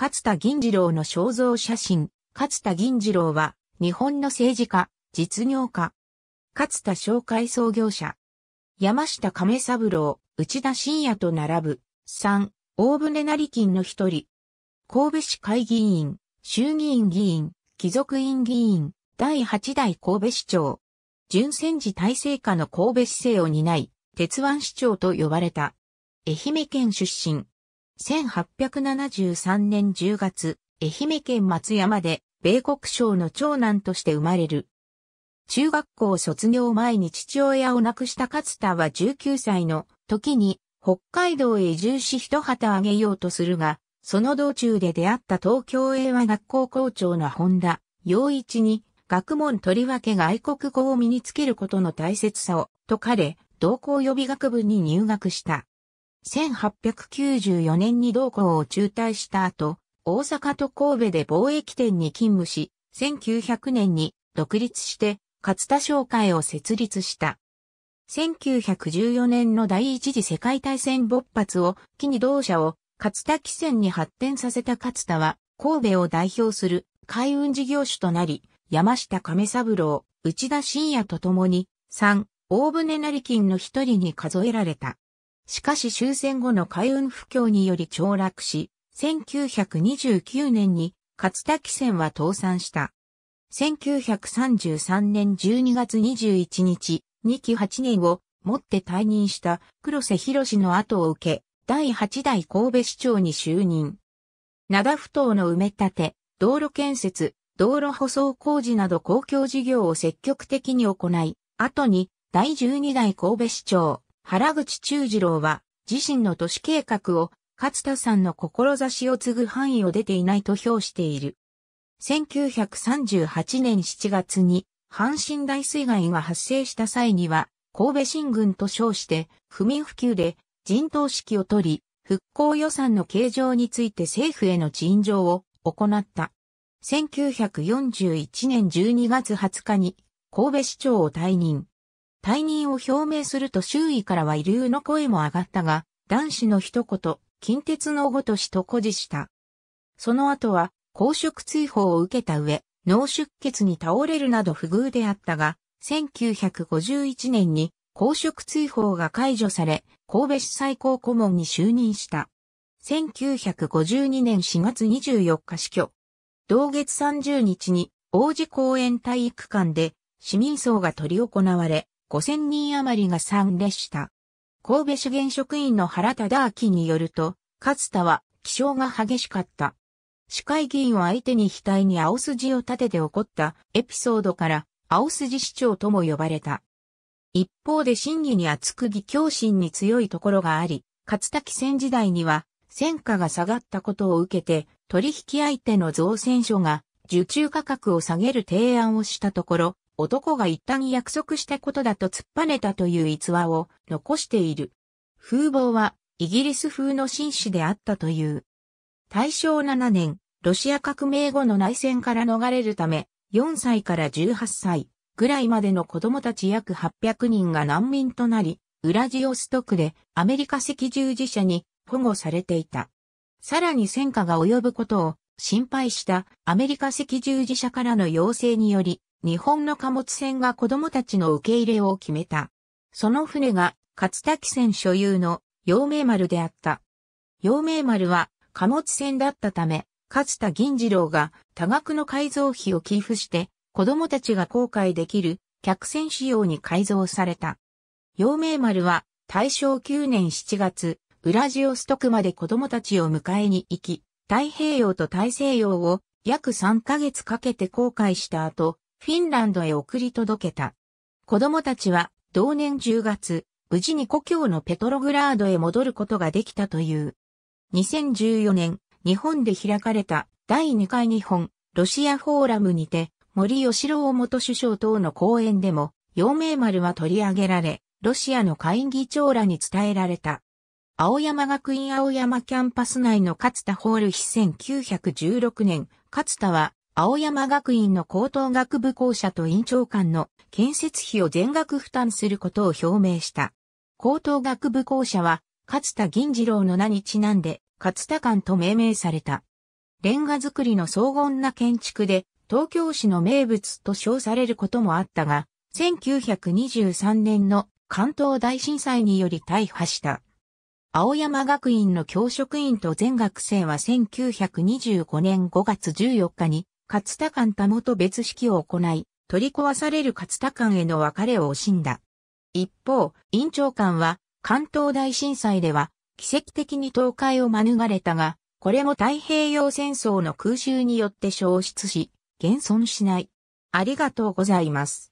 勝田銀次郎の肖像写真。勝田銀次郎は、日本の政治家、実業家。勝田商会創業者。山下亀三郎、内田信也と並ぶ。三、大船成金の一人。神戸市会議員、衆議院議員、貴族院議員、第八代神戸市長。純戦時体制下の神戸市政を担い、鉄腕市長と呼ばれた。愛媛県出身。1873年10月、愛媛県松山で、米国省の長男として生まれる。中学校卒業前に父親を亡くした勝田は19歳の時に北海道へ移住し一旗あげようとするが、その道中で出会った東京英和学校校長の本田洋一に学問とりわけ外国語を身につけることの大切さをとかれ、同校予備学部に入学した。1894年に同校を中退した後、大阪と神戸で貿易店に勤務し、1900年に独立して勝田商会を設立した。1914年の第一次世界大戦勃発を機に同社を勝田汽船に発展させた勝田は神戸を代表する海運事業主となり、山下亀三郎、内田信也と共に、三、大船成金の一人に数えられた。しかし終戦後の海運不況により凋落し、1929年に勝田汽船は倒産した。1933年12月21日、2期8年をもって退任した黒瀬博の後を受け、第8代神戸市長に就任。灘不頭の埋め立て、道路建設、道路舗装工事など公共事業を積極的に行い、後に第12代神戸市長、原口忠次郎は、自身の都市計画を、勝田さんの志を継ぐ範囲を出ていないと評している。1938年7月に、阪神大水害が発生した際には、神戸新軍と称して、不眠不休で、人頭指揮を取り、復興予算の形状について政府への陳情を行った。1941年12月20日に神戸市長を退任。退任を表明すると周囲からは異留の声も上がったが、男子の一言、近鉄のごとしと誇示した。その後は、公職追放を受けた上、脳出血に倒れるなど不遇であったが、1951年に公職追放が解除され、神戸市最高顧問に就任した。1952年4月24日死去。同月30日に王子公園体育館で市民葬が取り行われ、5000人余りが参列した。神戸主現職員の原忠明によると、勝田は気象が激しかった。市会議員を相手に額に青筋を立てて起こったエピソードから青筋市長とも呼ばれた。一方で審議に厚く議教心に強いところがあり、勝田汽船時代には戦果が下がったことを受けて取引相手の造船所が受注価格を下げる提案をしたところ、男が一旦約束したことだと突っぱねたという逸話を残している。風貌はイギリス風の紳士であったという。大正7年、ロシア革命後の内戦から逃れるため、4歳から18歳ぐらいまでの子供たち約800人が難民となり、ウラジオストクでアメリカ赤十字社に保護されていた。さらに戦火が及ぶことを心配したアメリカ赤十字社からの要請により、日本の貨物船が子供たちの受け入れを決めた。その船が、勝滝船所有の、陽明丸であった。陽明丸は、貨物船だったため、勝田銀次郎が多額の改造費を寄付して、子供たちが航海できる客船仕様に改造された。陽明丸は大正9年7月、ウラジオストクまで子供たちを迎えに行き、太平洋と大西洋を約3ヶ月かけて航海した後、フィンランドへ送り届けた。子供たちは同年10月、無事に故郷のペトログラードへ戻ることができたという。2014年、日本で開かれた第2回日本ロシアフォーラムにて、森吉郎元首相等の講演でも、陽明丸は取り上げられ、ロシアの会議長らに伝えられた。青山学院青山キャンパス内の勝田ホール日1916年、勝田は青山学院の高等学部校舎と院長官の建設費を全額負担することを表明した。高等学部校舎は、勝田銀次郎の名にちなんで、勝田館と命名された。レンガ造りの荘厳な建築で、東京市の名物と称されることもあったが、1923年の関東大震災により大破した。青山学院の教職員と全学生は1925年5月14日に勝田間田元別式を行い、取り壊される勝田間への別れを惜しんだ。一方、院長官は、関東大震災では、奇跡的に倒壊を免れたが、これも太平洋戦争の空襲によって消失し、現存しない。ありがとうございます。